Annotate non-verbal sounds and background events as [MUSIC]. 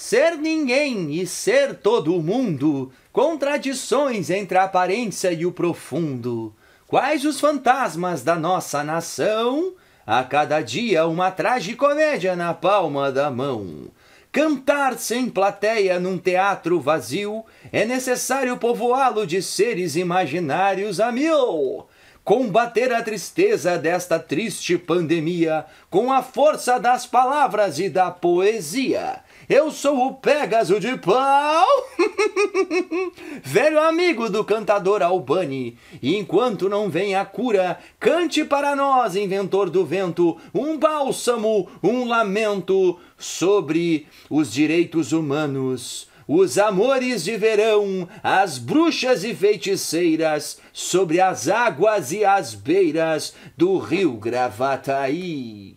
Ser ninguém e ser todo mundo, contradições entre a aparência e o profundo. Quais os fantasmas da nossa nação? A cada dia uma tragicomédia na palma da mão. Cantar sem plateia num teatro vazio, é necessário povoá-lo de seres imaginários a mil combater a tristeza desta triste pandemia com a força das palavras e da poesia. Eu sou o Pégaso de Pau, [LAUGHS] velho amigo do cantador Albani. E enquanto não vem a cura, cante para nós, inventor do vento, um bálsamo, um lamento sobre os direitos humanos os amores de verão, as bruxas e feiticeiras, sobre as águas e as beiras do rio Gravataí.